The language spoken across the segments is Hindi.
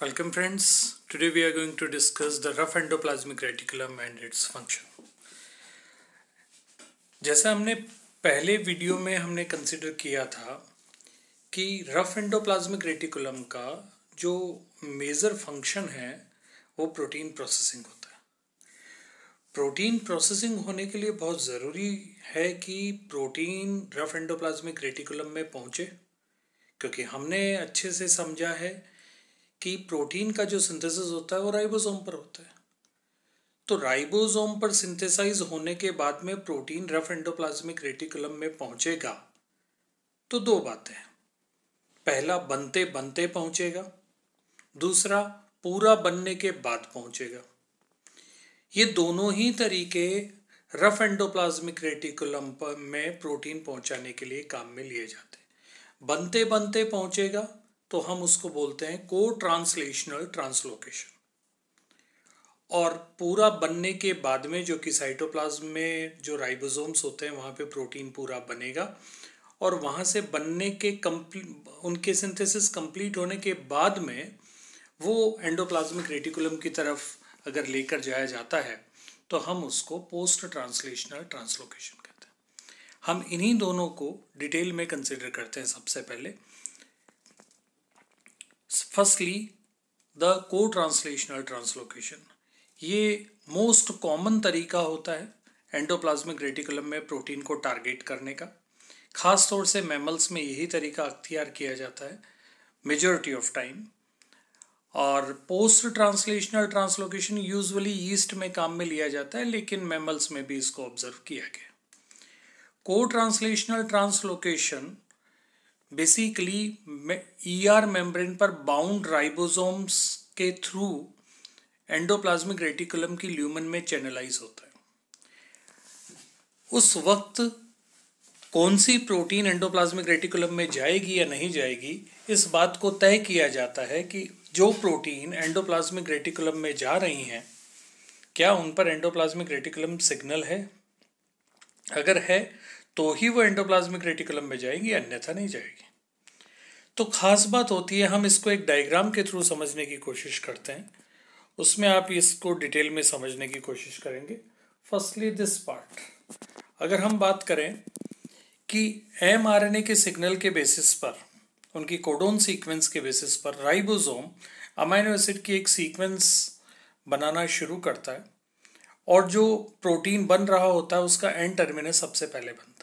Welcome friends. Today we are going to discuss the rough endoplasmic reticulum and its function. जैसे हमने पहले वीडियो में हमने कंसिडर किया था कि रफ एंडोप्लाज्मिक रेटिकुलम का जो मेजर फंक्शन है वो प्रोटीन प्रोसेसिंग होता है प्रोटीन प्रोसेसिंग होने के लिए बहुत ज़रूरी है कि प्रोटीन रफ एंडोप्लाज्मिक रेटिकुलम में पहुँचे क्योंकि हमने अच्छे से समझा है कि प्रोटीन का जो सिंथेसिस होता है वो राइबोसोम पर होता है तो राइबोसोम पर सिंथेसाइज होने के बाद में प्रोटीन रफ एंडोप्लाज्मिक रेटिकुलम में पहुंचेगा तो दो बातें पहला बनते बनते पहुंचेगा दूसरा पूरा बनने के बाद पहुंचेगा ये दोनों ही तरीके रफ एंडोप्लाज्मिक रेटिकुलम पर में प्रोटीन पहुंचाने के लिए काम में लिए जाते बनते बनते पहुंचेगा तो हम उसको बोलते हैं को ट्रांसलेशनल ट्रांसलोकेशन और पूरा बनने के बाद में जो कि साइटोप्लाज्म में जो राइबोसोम्स होते हैं वहाँ पे प्रोटीन पूरा बनेगा और वहाँ से बनने के कम्प्ली उनके सिंथेसिस कंप्लीट होने के बाद में वो एंडोप्लाज्मिक रेटिकुलम की तरफ अगर लेकर जाया जाता है तो हम उसको पोस्ट ट्रांसलेशनल ट्रांसलोकेशन कहते हैं हम इन्हीं दोनों को डिटेल में कंसिडर करते हैं सबसे पहले फर्स्टली द को ट्रांसलेशनल ट्रांसलोकेशन ये मोस्ट कॉमन तरीका होता है एंडोप्लाज्मिक रेटिकुलम में प्रोटीन को टारगेट करने का खास तौर से मैमल्स में यही तरीका अख्तियार किया जाता है मेजोरिटी ऑफ टाइम और post translational translocation usually yeast में काम में लिया जाता है लेकिन मैमल्स में भी इसको ऑब्जर्व किया गया co translational translocation basically E R membrane पर बाउंड राइबोसोम्स के थ्रू एंडोप्लाज्मिक रेटिकुलम की ल्यूमन में चैनलाइज होता है उस वक्त कौन सी प्रोटीन एंडोप्लाज्मिक रेटिकुलम में जाएगी या नहीं जाएगी इस बात को तय किया जाता है कि जो प्रोटीन एंडोप्लाज्मिक रेटिकुलम में जा रही हैं क्या उन पर एंडोप्लाज्मिक रेटिकुलम सिग्नल है अगर है तो ही वो एंडोप्लाज्मिक रेटिकुलम में जाएगी अन्यथा नहीं जाएगी तो खास बात होती है हम इसको एक डायग्राम के थ्रू समझने की कोशिश करते हैं उसमें आप इसको डिटेल में समझने की कोशिश करेंगे फर्स्टली दिस पार्ट अगर हम बात करें कि एम के सिग्नल के बेसिस पर उनकी कोडोन सीक्वेंस के बेसिस पर राइबोसोम अमाइनो एसिड की एक सीक्वेंस बनाना शुरू करता है और जो प्रोटीन बन रहा होता है उसका एंड टर्मिनस सबसे पहले बनता है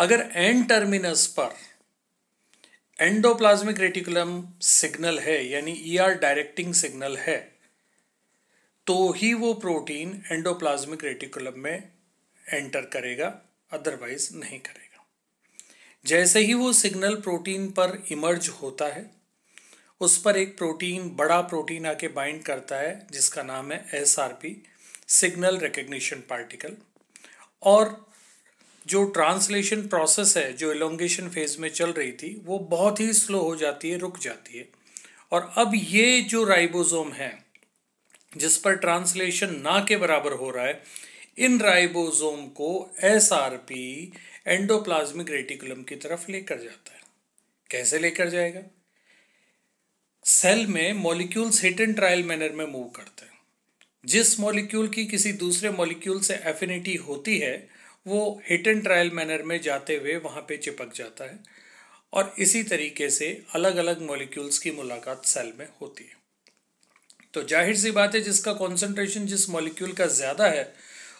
अगर एंड टर्मिनस पर एंडोप्लाज्मिक रेटिकुलम सिग्नल है यानी ई आर डायरेक्टिंग सिग्नल है तो ही वो प्रोटीन एंडोप्लाज्मिक रेटिकुलम में एंटर करेगा अदरवाइज नहीं करेगा जैसे ही वो सिग्नल प्रोटीन पर इमर्ज होता है उस पर एक प्रोटीन बड़ा प्रोटीन आके बाइंड करता है जिसका नाम है S R P signal recognition particle और जो ट्रांसलेशन प्रोसेस है जो एलोंगेशन फेज में चल रही थी वो बहुत ही स्लो हो जाती है रुक जाती है और अब ये जो राइबोसोम है जिस पर ट्रांसलेशन ना के बराबर हो रहा है इन राइबोसोम को S R P endoplasmic reticulum की तरफ लेकर जाता है कैसे लेकर जाएगा सेल में molecules hit and trial manner में मूव करते हैं जिस मॉलिक्यूल की किसी दूसरे मॉलिक्यूल से एफिनिटी होती है वो हिट एंड ट्रायल मैनर में जाते हुए वहाँ पे चिपक जाता है और इसी तरीके से अलग अलग मॉलिक्यूल्स की मुलाकात सेल में होती है तो जाहिर सी बात है जिसका कॉन्सेंट्रेशन जिस मॉलिक्यूल का ज़्यादा है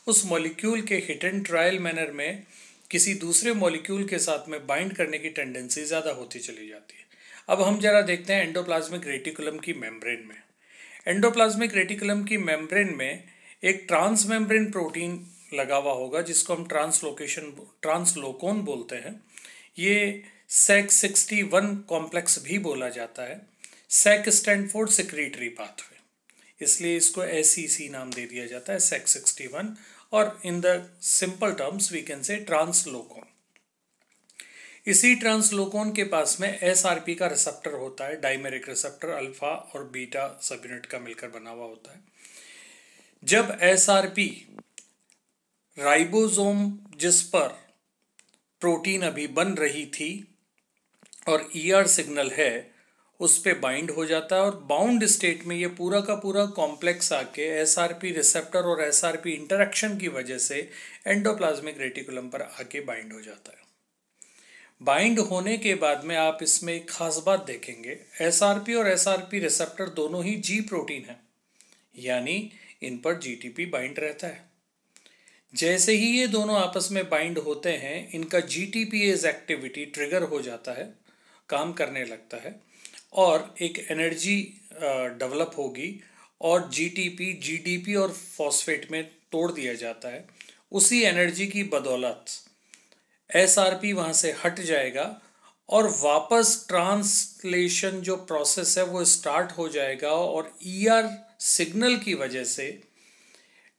उस मॉलिक्यूल के हिट एंड ट्रायल मैनर में किसी दूसरे मॉलिक्यूल के साथ में बाइंड करने की टेंडेंसी ज़्यादा होती चली जाती है अब हम जरा देखते हैं एंडोप्लाज्मिक रेटिकुलम की मेम्ब्रेन में एंडोप्लाज्मिक रेटिकुलम की मेम्ब्रेन में एक ट्रांस मेम्ब्रेन प्रोटीन लगा हुआ होगा जिसको हम ट्रांसलोकेशन ट्रांसलोकोन बोलते हैं ये सेक सिक्सटी वन कॉम्प्लेक्स भी बोला जाता है Sec stand for secretory pathway इसलिए इसको एस सी e नाम दे दिया जाता है सेक सिक्सटी वन और in the simple terms we can say translocon इसी ट्रांसलोकोन के पास में एस का रिसेप्टर होता है डाइमेरिक रिसेप्टर अल्फा और बीटा सब यूनिट का मिलकर बना हुआ होता है जब एस आर पी राइबोसोम जिस पर प्रोटीन अभी बन रही थी और ईआर e सिग्नल है उस पर बाइंड हो जाता है और बाउंड स्टेट में ये पूरा का पूरा कॉम्प्लेक्स आके एस आर पी रिसेप्टर और एस आर पी इंटरेक्शन की वजह से एंडोप्लाज्मिक रेटिकुलम पर आके बाइंड हो जाता है बाइंड होने के बाद में आप इसमें एक खास बात देखेंगे एस आर पी और एस आर पी रिसेप्टर दोनों ही जी प्रोटीन है यानी इन पर जी टी पी बाइंड रहता है जैसे ही ये दोनों आपस में बाइंड होते हैं इनका G T P ase activity trigger हो जाता है काम करने लगता है और एक एनर्जी डेवलप होगी और जीटीपी जीडीपी और फॉस्फेट में तोड़ दिया जाता है उसी एनर्जी की बदौलत एसआरपी वहाँ से हट जाएगा और वापस ट्रांसलेशन जो प्रोसेस है वो स्टार्ट हो जाएगा और ईआर e सिग्नल की वजह से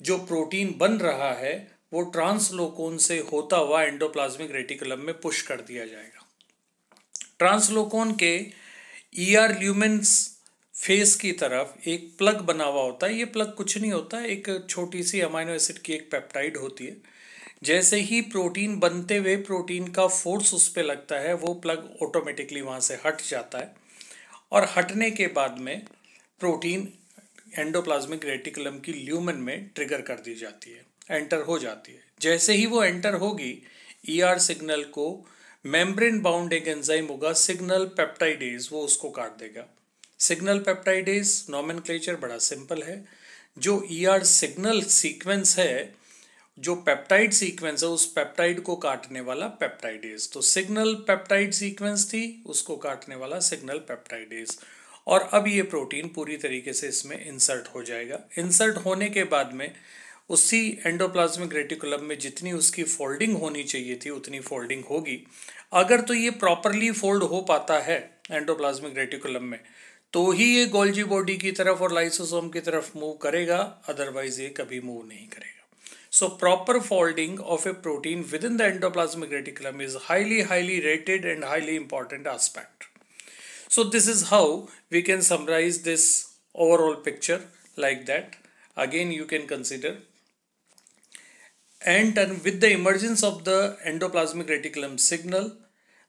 जो प्रोटीन बन रहा है वो ट्रांसलोकोन से होता हुआ एंडोप्लाज्मिक रेटिकुलम में पुश कर दिया जाएगा ट्रांसलोकोन के ई आर ल्यूमेंस फेस की तरफ एक प्लग बना हुआ होता है ये प्लग कुछ नहीं होता एक छोटी सी अमाइनो एसिड की एक पेप्टाइड होती है जैसे ही प्रोटीन बनते हुए प्रोटीन का फोर्स उस पर लगता है वो प्लग ऑटोमेटिकली वहाँ से हट जाता है और हटने के बाद में प्रोटीन एंडोप्लाज्मिक रेटिकुलम की ल्यूमन में ट्रिगर कर दी जाती है एंटर हो जाती है जैसे ही वो एंटर होगी ईआर e सिग्नल को मेम्ब्रेन बाउंड एक एंजाइम होगा सिग्नल पेप्टाइडेज वो उसको काट देगा सिग्नल पेप्टाइडेज नॉमन बड़ा सिंपल है जो ई सिग्नल सीक्वेंस है जो पेप्टाइड सीक्वेंस है उस पेप्टाइड को काटने वाला पेप्टाइडेज तो सिग्नल पेप्टाइड सीक्वेंस थी उसको काटने वाला सिग्नल पेप्टाइडेज और अब ये प्रोटीन पूरी तरीके से इसमें इंसर्ट हो जाएगा इंसर्ट होने के बाद में उसी एंडोप्लाज्मिक रेटिकुलम में जितनी उसकी फोल्डिंग होनी चाहिए थी उतनी फोल्डिंग होगी अगर तो ये प्रॉपरली फोल्ड हो पाता है एंडोप्लाज्मिक रेटिकुलम में तो ही ये गोल्जी बॉडी की तरफ और लाइसोसोम की तरफ मूव करेगा अदरवाइज ये कभी मूव नहीं करेगा so proper folding of a protein within the endoplasmic reticulum is highly highly rated and highly important aspect So this is how we can summarize this overall picture like that. Again, you can consider and, and with the emergence of the endoplasmic reticulum signal,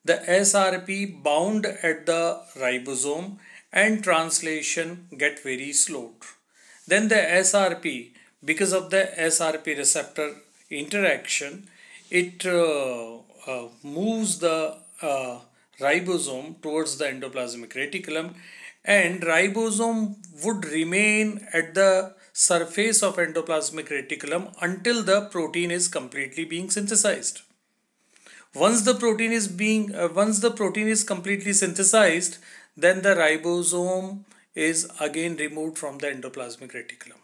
the SRP bound at the ribosome and translation get very slowed. Then the SRP, because of the SRP receptor interaction, it uh, uh, moves the uh, ribosome towards the endoplasmic reticulum and ribosome would remain at the surface of endoplasmic reticulum until the protein is completely being synthesized once the protein is being uh, once the protein is completely synthesized then the ribosome is again removed from the endoplasmic reticulum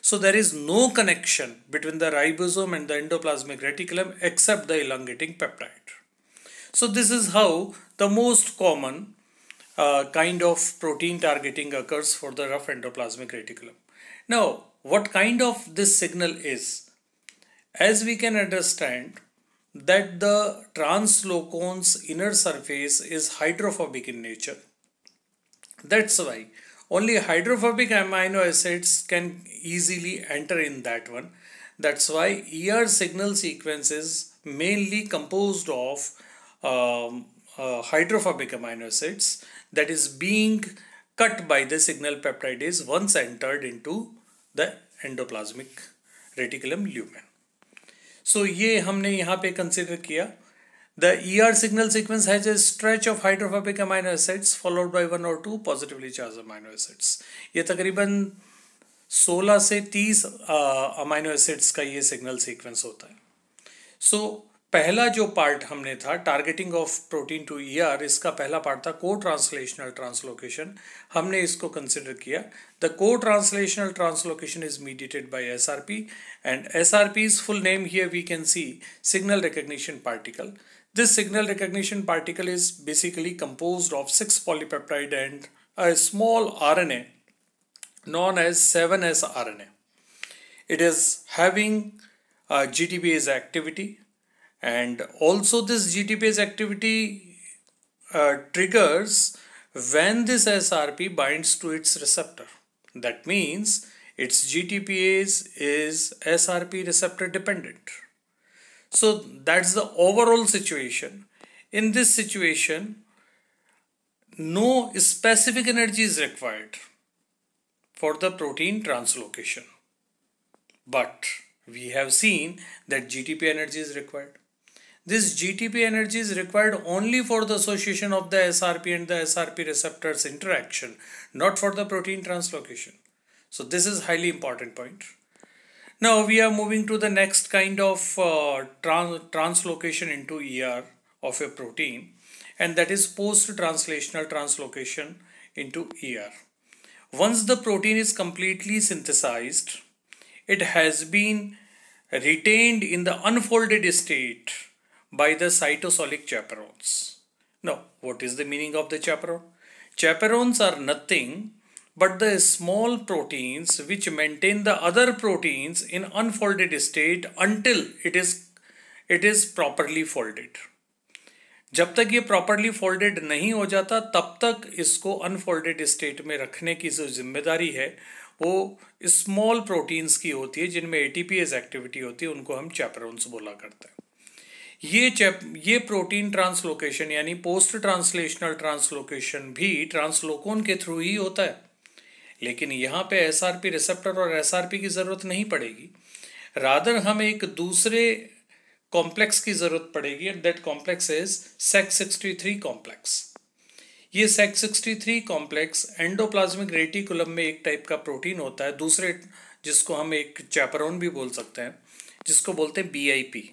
so there is no connection between the ribosome and the endoplasmic reticulum except the elongating peptide so this is how the most common uh, kind of protein targeting occurs for the rough endoplasmic reticulum. Now, what kind of this signal is? As we can understand that the translocon's inner surface is hydrophobic in nature. That's why only hydrophobic amino acids can easily enter in that one. That's why ER signal sequence is mainly composed of um, uh, hydrophobic amino acids that is being cut by the signal peptidase once entered into the endoplasmic reticulum lumen so ये हमने यहाँ पे कंसिडर किया the E R signal sequence has a stretch of hydrophobic amino acids followed by one or two positively charged amino acids ये तकरीबन 16 से 30 अमाइनो एसिड्स का ये सिग्नल सीक्वेंस होता है सो so, पहला जो पार्ट हमने था targeting of protein to ER इसका पहला पार्ट था को ट्रांसलेशनल ट्रांसलोकेशन हमने इसको कंसिडर किया द को translational translocation is mediated by S R P and S R P is full name here we can see signal recognition particle this signal recognition particle is basically compose of six polypeptide and small R N A known as seven S R N A it is having G T P ase activity and also this GTPase activity uh, triggers when this SRP binds to its receptor. That means its GTPase is SRP receptor dependent. So that's the overall situation. In this situation, no specific energy is required for the protein translocation. But we have seen that GTP energy is required. This GTP energy is required only for the association of the SRP and the SRP receptors interaction, not for the protein translocation. So this is highly important point. Now we are moving to the next kind of uh, trans translocation into ER of a protein and that is post-translational translocation into ER. Once the protein is completely synthesized, it has been retained in the unfolded state by the cytosolic chaperones. Now, what is the meaning of the chaperone? Chaperones are nothing but the small proteins which maintain the other proteins in unfolded state until it is it is properly folded. जब तक ये properly folded नहीं हो जाता तब तक इसको unfolded state में रखने की जो जिम्मेदारी है वो स्मॉल प्रोटीन्स की होती है जिनमें एटीपीएस एक्टिविटी होती है उनको हम चैपरोन्स बोला करते हैं ये चैप ये प्रोटीन ट्रांसलोकेशन यानी पोस्ट ट्रांसलेशनल ट्रांसलोकेशन भी ट्रांसलोकोन के थ्रू ही होता है लेकिन यहाँ पे एस रिसेप्टर और एस की ज़रूरत नहीं पड़ेगी रादर हमें एक दूसरे कॉम्प्लेक्स की ज़रूरत पड़ेगी and that complex is Sec sixty three complex ये Sec sixty three complex endoplasmic reticulum में एक टाइप का प्रोटीन होता है दूसरे जिसको हम एक चैपरोन भी बोल सकते हैं जिसको बोलते हैं बी आई पी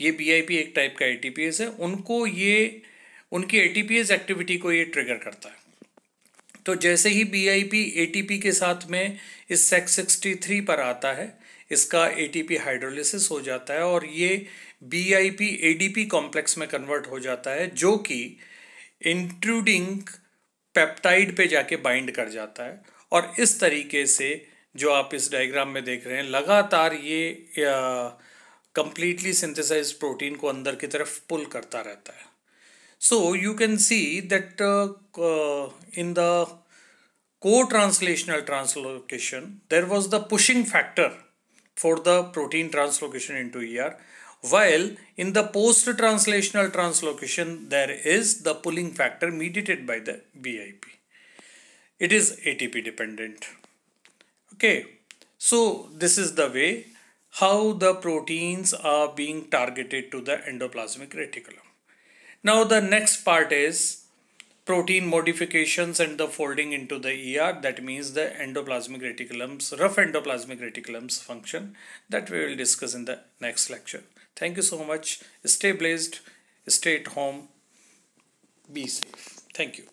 ये बी एक टाइप का ए है उनको ये उनकी ए एक्टिविटी को ये ट्रिगर करता है तो जैसे ही बी आई के साथ में इस सेक्स सिक्सटी थ्री पर आता है इसका ए हाइड्रोलिसिस हो जाता है और ये बी आई कॉम्प्लेक्स में कन्वर्ट हो जाता है जो कि इंट्रूडिंग पेप्टाइड पे जाके बाइंड कर जाता है और इस तरीके से जो आप इस डायग्राम में देख रहे हैं लगातार ये completely synthesized protein को अंदर की तरफ pull करता रहता है so you can see that uh, uh, in the co-translational translocation there was the pushing factor for the protein translocation into ER while in the post-translational translocation there is the pulling factor mediated by the BIP. It is ATP dependent. Okay, so this is the way how the proteins are being targeted to the endoplasmic reticulum. Now the next part is protein modifications and the folding into the ER that means the endoplasmic reticulum's rough endoplasmic reticulum's function that we will discuss in the next lecture. Thank you so much. Stay blessed. Stay at home. Be safe. Thank you.